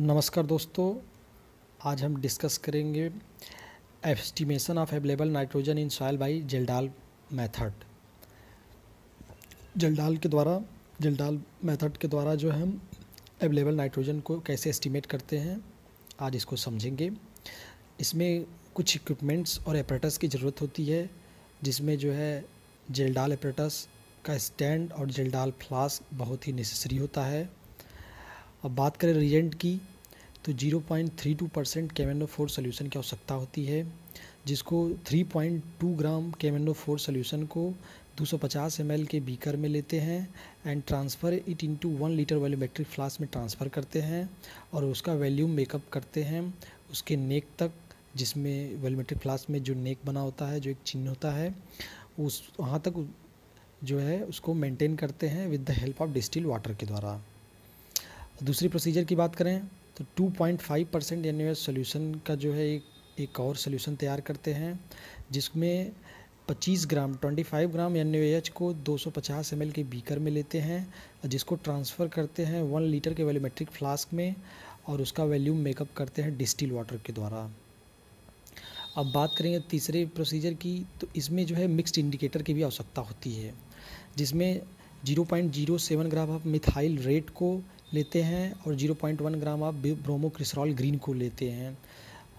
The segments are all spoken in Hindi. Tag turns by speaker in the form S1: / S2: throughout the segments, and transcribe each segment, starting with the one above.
S1: नमस्कार दोस्तों आज हम डिस्कस करेंगे estimation of available nitrogen in soil by Kjeldahl method Kjeldahl के द्वारा जलडाल मेथड के द्वारा जो हम एवेलेबल नाइट्रोजन को कैसे एस्टिमेट करते हैं आज इसको समझेंगे इसमें कुछ इक्विपमेंट्स और एपरेटस की ज़रूरत होती है जिसमें जो है जेलडाल एपरेटस का स्टैंड और जेलडाल फ्लास्क बहुत ही नेसेसरी होता है अब बात करें रिजेंट की तो 0.32 परसेंट केमेंडो फोर सोल्यूशन की आवश्यकता होती है जिसको 3.2 ग्राम केमेंडो फोर सोल्यूशन को 250 सौ के बीकर में लेते हैं and transfer it into one litre volumetric flask में ट्रांसफ़र करते हैं और उसका वैल्यूम मेकअप करते हैं उसके नेक तक जिसमें वॉल्यूमेट्रिक फ्लास्क में जो नेक बना होता है जो एक चिन्ह होता है उस वहाँ तक जो है उसको मेंटेन करते हैं with the help of distil water के द्वारा दूसरी प्रोसीजर की बात करें तो 2.5 परसेंट एनुअल सोल्यूशन का जो है एक एक और सोल्यूशन तैयार करते हैं जिसमें 25 ग्राम 25 ग्राम एन को 250 ml के बीकर में लेते हैं जिसको ट्रांसफ़र करते हैं वन लीटर के वैल्यूमेट्रिक फ्लास्क में और उसका वैल्यूम मेकअप करते हैं डिस्टिल वाटर के द्वारा अब बात करेंगे तीसरे प्रोसीजर की तो इसमें जो है मिक्स्ड इंडिकेटर की भी आवश्यकता होती है जिसमें 0.07 ग्राम ऑफ मिथाइल रेट को लेते हैं और 0.1 ग्राम आप ब्रोमोक्रिसरॉल ग्रीन को लेते हैं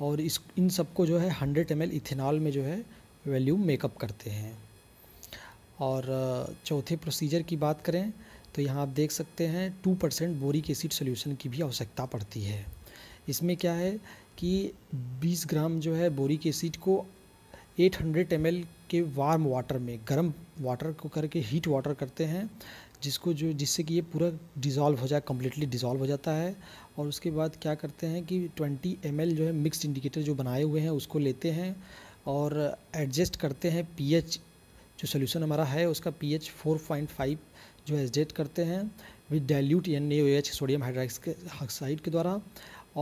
S1: और इस इन सबको जो है 100 एम इथेनॉल में जो है वैल्यूम मेकअप करते हैं और चौथे प्रोसीजर की बात करें तो यहाँ आप देख सकते हैं two percent boric acid solution की भी आवश्यकता पड़ती है इसमें क्या है कि 20 ग्राम जो है बोरिक एसिड को 800 एम के वार्म वाटर में गर्म वाटर को करके हीट वाटर करते हैं जिसको जो जिससे कि ये पूरा डिज़ोल्व हो जाए कम्प्लीटली डिज़ोल्व हो जाता है और उसके बाद क्या करते हैं कि 20 एम जो है मिक्स इंडिकेटर जो बनाए हुए हैं उसको लेते हैं और एडजस्ट करते हैं पीएच जो सोल्यूशन हमारा है उसका P H four point five जो है एडजस्ट करते हैं with dilute N A H sodium hydroxide के द्वारा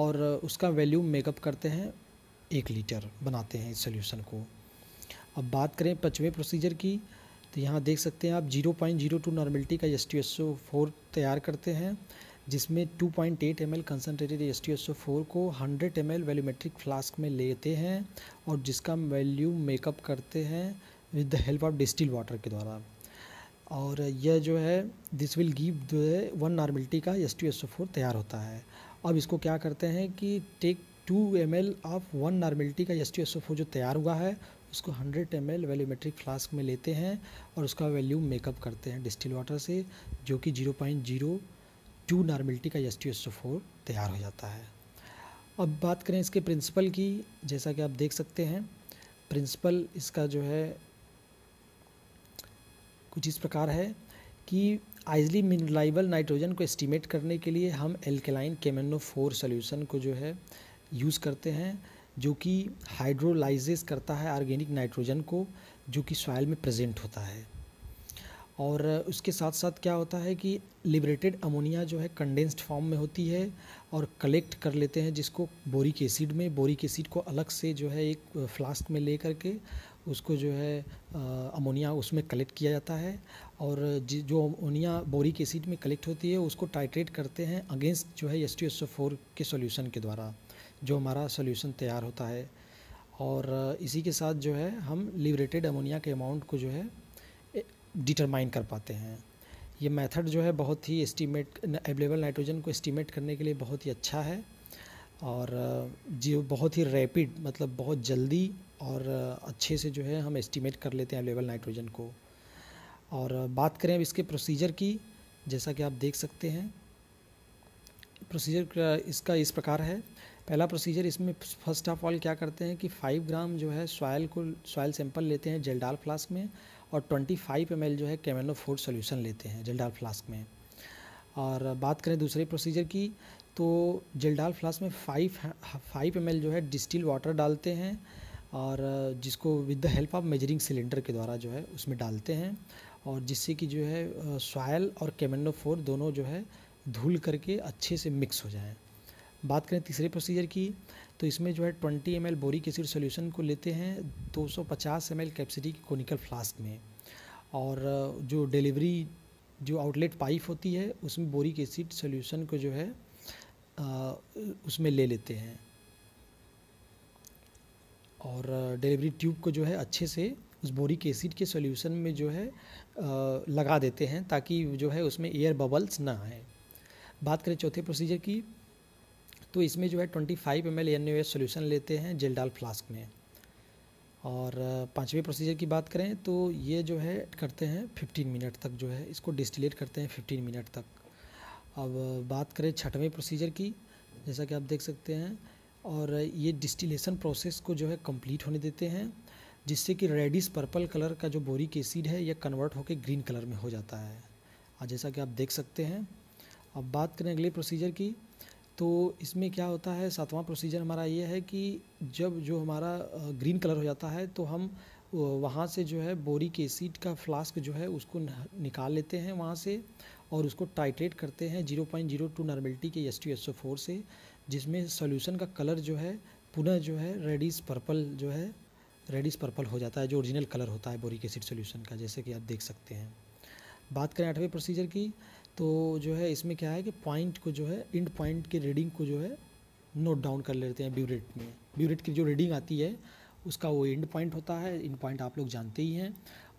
S1: और उसका वैल्यू मेकअप करते हैं एक लीटर बनाते हैं इस सोल्यूशन को अब बात करें पचवें प्रोसीजर की तो यहाँ देख सकते हैं आप zero point zero two normality का S T S O four तैयार करते हैं जिसमें two point eight M L concentrated S T S O four को hundred M L volumetric flask में लेते हैं और जिसका वैल्यू मेकअप करते हैं with the help of distil water के द्वारा और यह जो है दिस विल गिव जो है वन नॉर्मलिटी का S T S O four तैयार होता है अब इसको क्या करते हैं कि take two M L of one normality का S T S O four जो तैयार हुआ है उसको 100 एम एल वैल्यूमेट्रिक फ्लास्क में लेते हैं और उसका वैल्यूम मेकअप करते हैं डिस्टिल वाटर से जो कि 0.02 पॉइंट जीरो टू नॉर्मिलिटी का एस टी तैयार हो जाता है अब बात करें इसके प्रिंसिपल की जैसा कि आप देख सकते हैं प्रिंसिपल इसका जो है कुछ इस प्रकार है कि आइजली मिनरलाइबल नाइट्रोजन को एस्टिमेट करने के लिए हम एल्केलाइन केमेनो फोर सोल्यूशन को जो है यूज़ करते हैं जो कि हाइड्रोलाइजेस करता है ऑर्गेनिक नाइट्रोजन को जो कि सॉयल में प्रेजेंट होता है और उसके साथ साथ क्या होता है कि लिबरेटेड अमोनिया जो है कंडेंस्ड फॉर्म में होती है और कलेक्ट कर लेते हैं जिसको बोरिक एसिड में बोरिक एसिड को अलग से जो है एक फ्लास्क में ले करके उसको जो है अमोनिया उसमें कलेक्ट किया जाता है और जो अमोनिया बोरिक एसिड में कलेक्ट होती है उसको टाइट्रेट करते हैं अगेंस्ट जो है एस के सोल्यूशन के द्वारा जो हमारा सोल्यूशन तैयार होता है और इसी के साथ जो है हम लिबरेटेड अमोनिया के अमाउंट को जो है डिटरमाइन कर पाते हैं ये मेथड जो है बहुत ही एस्टीमेट एवेलेबल नाइट्रोजन को एस्टीमेट करने के लिए बहुत ही अच्छा है और जो बहुत ही रैपिड मतलब बहुत जल्दी और अच्छे से जो है हम एस्टीमेट कर लेते हैं अवेलेबल नाइट्रोजन को और बात करें अब इसके प्रोसीजर की जैसा कि आप देख सकते हैं प्रोसीजर इसका इस प्रकार है पहला प्रोसीजर इसमें फर्स्ट ऑफ ऑल क्या करते हैं कि 5 ग्राम जो है सॉयल को सॉयल सैंपल लेते हैं जेलडाल फ्लास्क में और 25 फाइव एम जो है कैमेलो फूड सोल्यूशन लेते हैं जेलडाल फ्लास्क में और बात करें दूसरे प्रोसीजर की तो जेलडाल फ्लास्क में 5 फाइव एम जो है डिस्टिल वाटर डालते हैं और जिसको with the help of measuring cylinder के द्वारा जो है उसमें डालते हैं और जिससे कि जो है सॉयल और कैमेनो फोर दोनों जो है धुल करके अच्छे से मिक्स हो जाएँ बात करें तीसरे प्रोसीजर की तो इसमें जो है twenty M boric acid solution को लेते हैं दो सौ पचास एम एल की कोनिकल फ्लास्क में और जो डिलीवरी जो आउटलेट पाइप होती है उसमें बोरिक एसिड सोल्यूशन को जो है आ, उसमें ले लेते हैं और डिलीवरी ट्यूब को जो है अच्छे से उस बोरिक एसिड के सोल्यूशन में जो है आ, लगा देते हैं ताकि जो है उसमें एयर बबल्स ना आए बात करें चौथे प्रोसीजर की तो इसमें जो है twenty five M L N S solution लेते हैं जेलडाल फ्लास्क में और पाँचवें प्रोसीजर की बात करें तो ये जो है करते हैं फिफ्टीन मिनट तक जो है इसको डिस्टिलेट करते हैं फिफ्टीन मिनट तक अब बात करें छठवें प्रोसीजर की जैसा कि आप देख सकते हैं और ये डिस्टिलेशन प्रोसेस को जो है कंप्लीट होने देते हैं जिससे कि रेडिस पर्पल कलर का जो बोरिक एसिड है यह कन्वर्ट होकर ग्रीन कलर में हो जाता है और जैसा कि आप देख सकते हैं अब बात करें अगले प्रोसीजर की तो इसमें क्या होता है सातवां प्रोसीजर हमारा ये है कि जब जो हमारा ग्रीन कलर हो जाता है तो हम वहाँ से जो है बोरी के एसिड का फ्लास्क जो है उसको निकाल लेते हैं वहाँ से और उसको टाइट्रेट करते हैं zero point zero two normality के S T S O four से जिसमें सोल्यूशन का कलर जो है पुनः जो है रेडिस पर्पल जो है रेडिस पर्पल हो जाता है जो ओरिजिनल कलर होता है बोरिक एसिड सोल्यूशन का जैसे कि आप देख सकते हैं बात करें आठवें प्रोसीजर की तो जो है इसमें क्या है कि पॉइंट को जो है इंड पॉइंट के रीडिंग को जो है नोट डाउन कर लेते हैं ब्यूरेट में ब्यूरेट की जो रीडिंग आती है उसका वो इंड पॉइंट होता है इंड पॉइंट आप लोग जानते ही हैं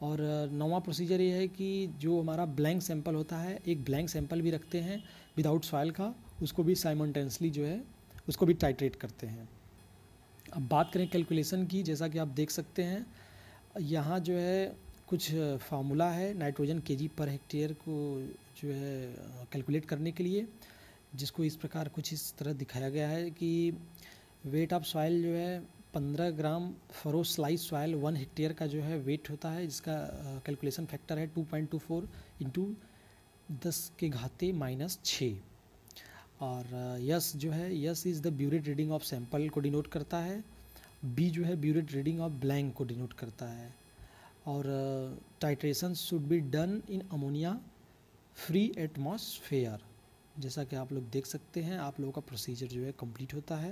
S1: और नवा प्रोसीजर ये है कि जो हमारा ब्लैंक सैंपल होता है एक ब्लैंक सैंपल भी रखते हैं विदाउट सॉयल का उसको भी साइमल्टेनसली जो है उसको भी टाइट्रेट करते हैं अब बात करें कैलकुलेशन की जैसा कि आप देख सकते हैं यहाँ जो है कुछ फार्मूला है नाइट्रोजन के जी पर हेक्टेयर को जो है कैलकुलेट करने के लिए जिसको इस प्रकार कुछ इस तरह दिखाया गया है कि वेट ऑफ सॉइल जो है पंद्रह gram furrow slice soil one hectare का जो है वेट होता है जिसका कैलकुलेशन फैक्टर है two point two four into दस के घाते माइनस छः और यस जो है S is the burette reading of sample को डिनोट करता है बी जो है ब्यूरेट रीडिंग ऑफ ब्लैंक को डिनोट करता है और titration should be done in ammonia free atmosphere जैसा कि आप लोग देख सकते हैं आप लोगों का प्रोसीजर जो है कंप्लीट होता है